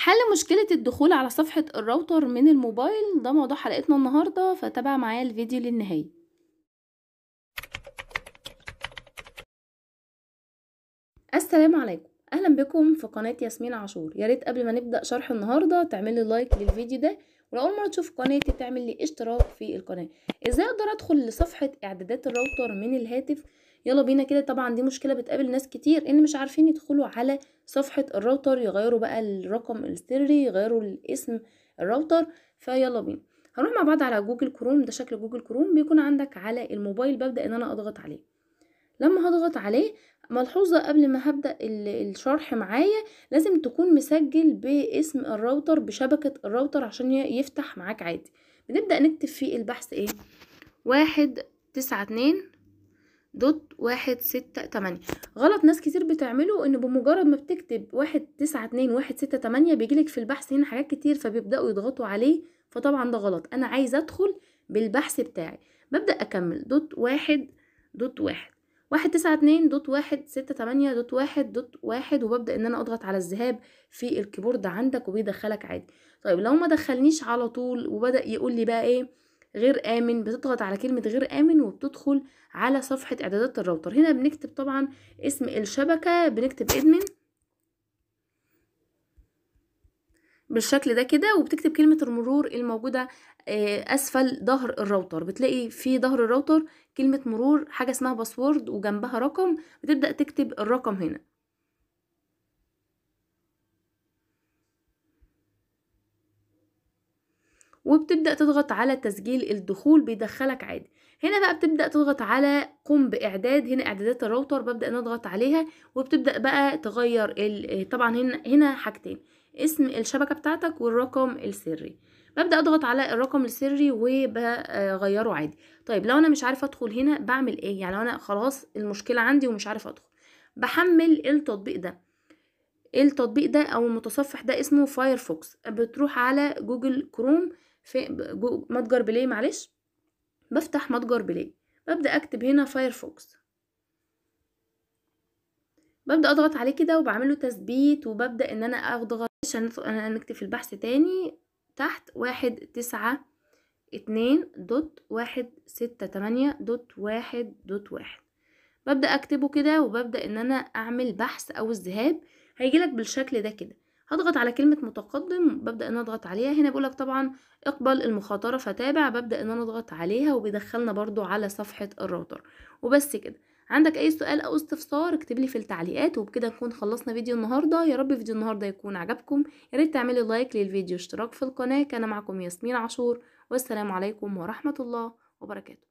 حل مشكلة الدخول على صفحة الراوتر من الموبايل ده موضوع حلقتنا النهاردة فتابع معايا الفيديو للنهاية السلام عليكم اهلا بكم في قناه ياسمين عاشور يا ريت قبل ما نبدا شرح النهارده تعمل لي لايك للفيديو ده ولو مره تشوف قناتي تعمل لي اشتراك في القناه ازاي اقدر ادخل لصفحه اعدادات الراوتر من الهاتف يلا بينا كده طبعا دي مشكله بتقابل ناس كتير ان مش عارفين يدخلوا على صفحه الراوتر يغيروا بقى الرقم السري يغيروا الاسم الراوتر فيلا بينا هنروح مع بعض على جوجل كروم ده شكل جوجل كروم بيكون عندك على الموبايل ببدا ان انا اضغط عليه لما هضغط عليه ملحوظة قبل ما هبدأ الشرح معايا لازم تكون مسجل باسم الراوتر بشبكة الراوتر عشان يفتح معاك عادي بنبدأ نكتب في البحث ايه واحد تسعة اتنين دوت واحد ستة تمانية غلط ناس كتير بتعمله ان بمجرد ما بتكتب واحد تسعة اتنين واحد ستة تمانية بيجيلك في البحث هنا حاجات كتير فبيبدأوا يضغطوا عليه فطبعا ده غلط انا عايزة ادخل بالبحث بتاعي ببدأ اكمل دوت واحد دوت واحد واحد تسعة اتنين دوت واحد ستة تمانية دوت واحد دوت واحد وببدأ ان انا اضغط على الذهاب في الكيبورد عندك وبيدخلك عادي طيب لو ما دخلنيش على طول وبدأ يقول لي بقى ايه غير آمن بتضغط على كلمة غير آمن وبتدخل على صفحة إعدادات الراوتر هنا بنكتب طبعا اسم الشبكة بنكتب ادمن بالشكل ده كده وبتكتب كلمة المرور الموجودة آه، أسفل ظهر الراوتر بتلاقي في ظهر الراوتر كلمة مرور حاجة اسمها باسورد وجنبها رقم بتبدأ تكتب الرقم هنا وبتبدأ تضغط على تسجيل الدخول بيدخلك عادي هنا بقى بتبدأ تضغط على قم بإعداد هنا إعدادات الراوتر ببدأ نضغط عليها وبتبدأ بقى تغير ال... آه، طبعا هنا هنا حاجتين اسم الشبكة بتاعتك والرقم السري ببدأ أضغط على الرقم السري وبغيره عادي طيب لو أنا مش عارفة أدخل هنا بعمل إيه يعني لو أنا خلاص المشكلة عندي ومش عارفة أدخل بحمل التطبيق ده التطبيق ده أو المتصفح ده اسمه فايرفوكس بتروح على جوجل كروم في جو متجر بلاي معلش بفتح متجر بلاي ببدأ أكتب هنا فايرفوكس ببدأ أضغط عليه كده وبعمله تثبيت وببدأ إن أنا أضغط معلش هنكتب في البحث تاني تحت واحد تسعة اتنين دوت واحد ستة تمانية دوت واحد دوت واحد ببدأ أكتبه كده وببدأ إن أنا أعمل بحث أو الذهاب هيجيلك بالشكل ده كده هضغط على كلمة متقدم ببدأ ان اضغط عليها هنا بيقولك طبعا اقبل المخاطرة فتابع ببدأ ان انا اضغط عليها وبيدخلنا برضو على صفحة الراوتر وبس كده عندك اي سؤال او استفسار اكتب لي في التعليقات وبكده نكون خلصنا فيديو النهارده يا رب فيديو النهارده يكون عجبكم يا ريت تعملي لايك للفيديو اشتراك في القناه كان معكم ياسمين عاشور والسلام عليكم ورحمه الله وبركاته